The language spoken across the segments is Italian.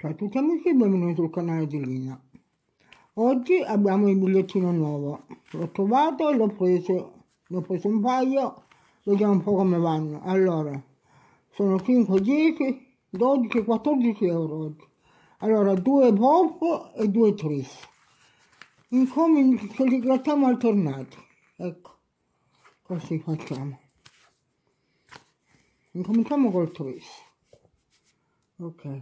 Ciao a tutti amici e benvenuti sul canale di Lina. Oggi abbiamo il bigliettino nuovo. L'ho trovato, l'ho preso, l'ho preso un paio, vediamo un po' come vanno. Allora, sono 5, 10, 12, 14 euro oggi. Allora, due pop e due tris. Incomin ce li grattiamo alternati. Ecco, così facciamo. Incominciamo col tris. Ok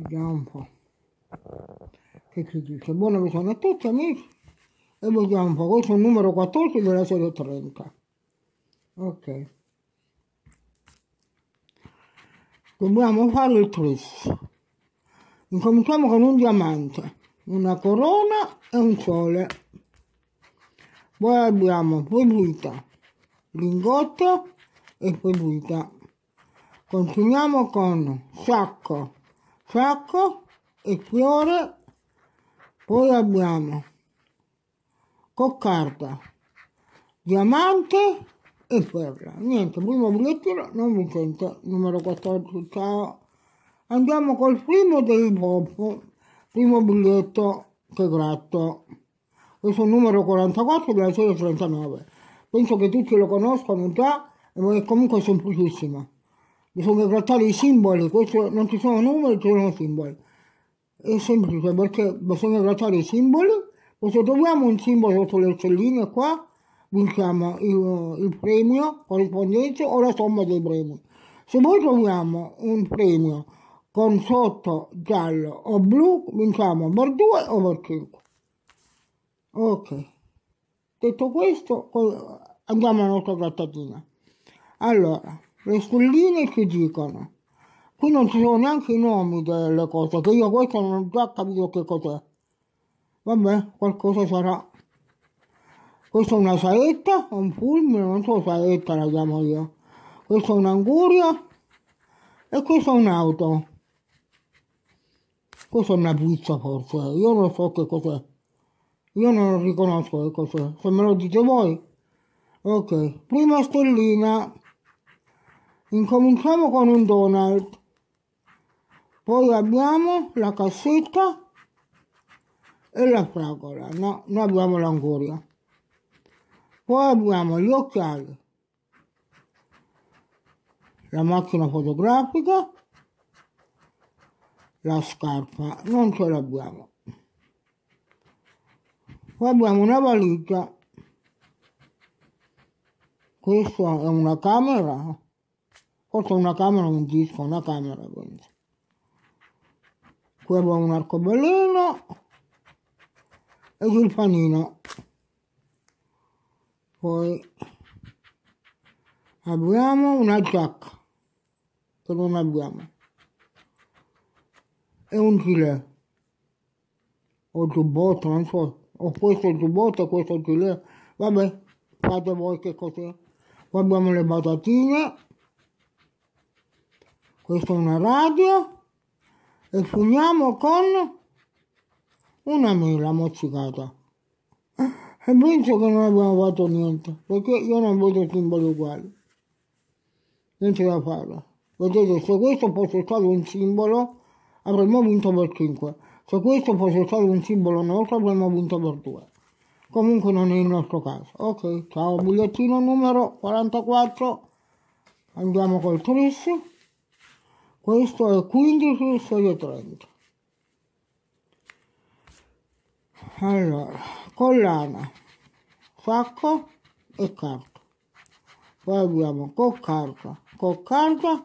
vediamo un po' che ci dice buongiorno a tutti amici e vediamo un po' questo è il numero 14 della serie 30 ok dobbiamo fare il tris incominciamo con un diamante una corona e un sole poi abbiamo pulita lingotto e pulita continuiamo con sacco sacco e Fiore, poi abbiamo Coccarda, Diamante e Perla. Niente, primo lettura non vincente, numero 14, ciao. Andiamo col primo dei pop, primo biglietto che gratto. Questo è il numero 44 della serie 39. Penso che tutti lo conoscono già, ma è comunque semplicissimo bisogna trattare i simboli, questo, non ci sono numeri, ci sono simboli. È semplice perché bisogna trattare i simboli, poi se troviamo un simbolo sotto le uccelline qua, vinciamo il, il premio corrispondente o la somma dei premi. Se poi troviamo un premio con sotto giallo o blu, vinciamo per 2 o per 5. Ok. Detto questo, andiamo alla nostra trattatina. Allora, le stelline che dicono. Qui non ci sono neanche i nomi delle cose, che io questo non ho già capito che cos'è. Vabbè, qualcosa sarà. Questa è una saetta, un fulmine, non so saetta la chiamo io. Questa è un'anguria e questa è un'auto. Questa è una pizza forse, io non so che cos'è. Io non riconosco che cos'è. Se me lo dite voi. Ok, prima stellina. Incominciamo con un Donald. Poi abbiamo la cassetta e la fragola. No, noi abbiamo l'anguria. Poi abbiamo gli occhiali, la macchina fotografica, la scarpa. Non ce l'abbiamo. Poi abbiamo una valigia. Questa è una camera. Oltre una camera un disco, una camera quindi. Qui abbiamo un arcobaleno e il panino. Poi abbiamo una giacca che non abbiamo e un gilet o giubbotto, non so, o questo giubbotto, questo gilet, vabbè, fate voi che cos'è. Poi abbiamo le patatine questa è una radio e finiamo con una mela mozzicata e penso che non abbiamo fatto niente perché io non vedo simboli uguali niente da fare vedete se questo fosse stato un simbolo avremmo vinto per 5 se questo fosse stato un simbolo nostro avremmo vinto per 2 comunque non è il nostro caso ok ciao bigliettino numero 44 andiamo col 13 questo è 15, 6 e 30. Allora, collana, sacco e carta. Poi abbiamo coccarta, coccarta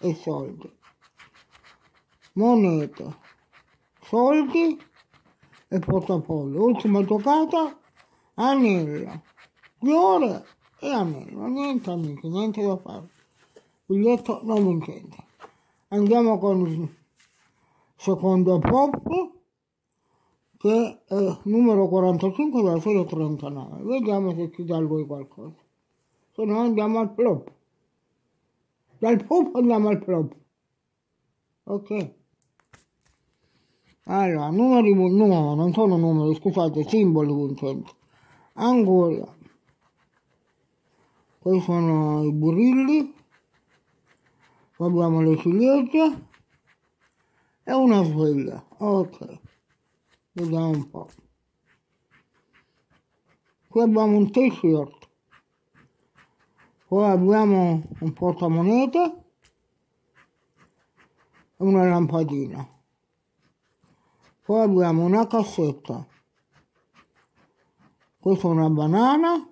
e soldi. Monete, soldi e portafoglio. Ultima giocata, anello, fiore e anello. Niente amici, niente da fare. Biglietto non vincente andiamo con il secondo pop che è numero 45 della serie 39 vediamo se ci dà lui qualcosa se no andiamo al flop dal pop andiamo al flop ok allora numeri no non sono numeri scusate simboli vincenti Angola poi sono i burilli poi abbiamo le ciliegie e una sveglia. Ok, vediamo un po'. Qui abbiamo un t-shirt. Poi abbiamo un portamonete e una lampadina. Poi abbiamo una cassetta. Questa è una banana.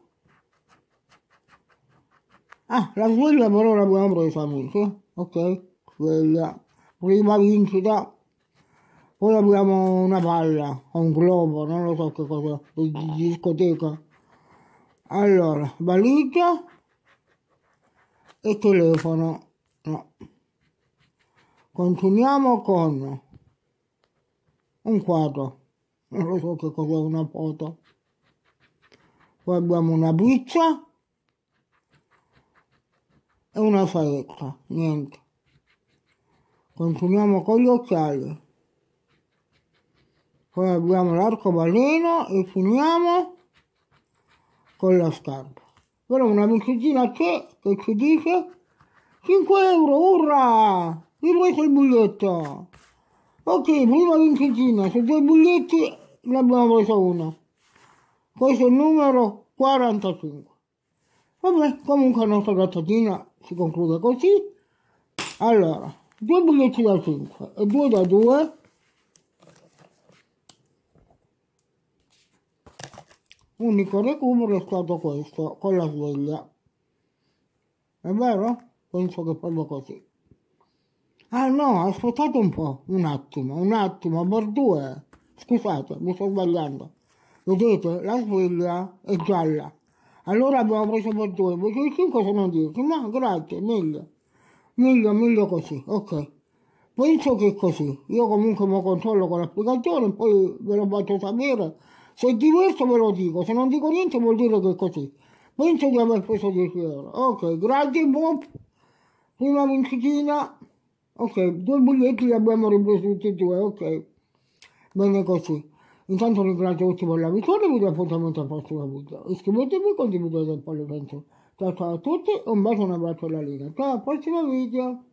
Ah, la sveglia però l'abbiamo presa, amici ok? Quella prima vincita. Poi abbiamo una palla, un globo, non lo so che cosa, di discoteca. Allora, valigia e telefono. No. Continuiamo con un quadro, non lo so che cos'è una foto. Poi abbiamo una pizza e una saletta, niente. Continuiamo con gli occhiali. Poi abbiamo l'arcobaleno e finiamo con la scarpa. Però una vicinina c'è che ci dice 5 euro, urra! Mi preso il biglietto! Ok, prima vincitina, su due biglietti ne abbiamo preso uno. Questo è il numero 45. Vabbè, comunque la nostra gattatina si conclude così. Allora, due biglietti da 5 e due da 2 l'unico recupero è stato questo con la sveglia è vero? penso che proprio così ah no aspettate un po' un attimo un attimo per due scusate mi sto sbagliando vedete la sveglia è gialla allora abbiamo preso per due, perché 5 sono 10, ma grazie, meglio, meglio, meglio così, ok. Penso che è così, io comunque mi controllo con l'applicazione, poi ve lo faccio sapere, se è diverso ve lo dico, se non dico niente vuol dire che è così. Penso di aver preso 10 euro, ok, grazie Bob, prima vincitina, ok, due biglietti li abbiamo ripresi tutti e due, ok, bene così. Intanto ringrazio tutti per la visione e vi do appuntamento al prossimo video. Iscrivetevi e condividete il Parlamento. Ciao ciao a tutti, un bacio e un abbraccio alla linea. Ciao al prossimo video!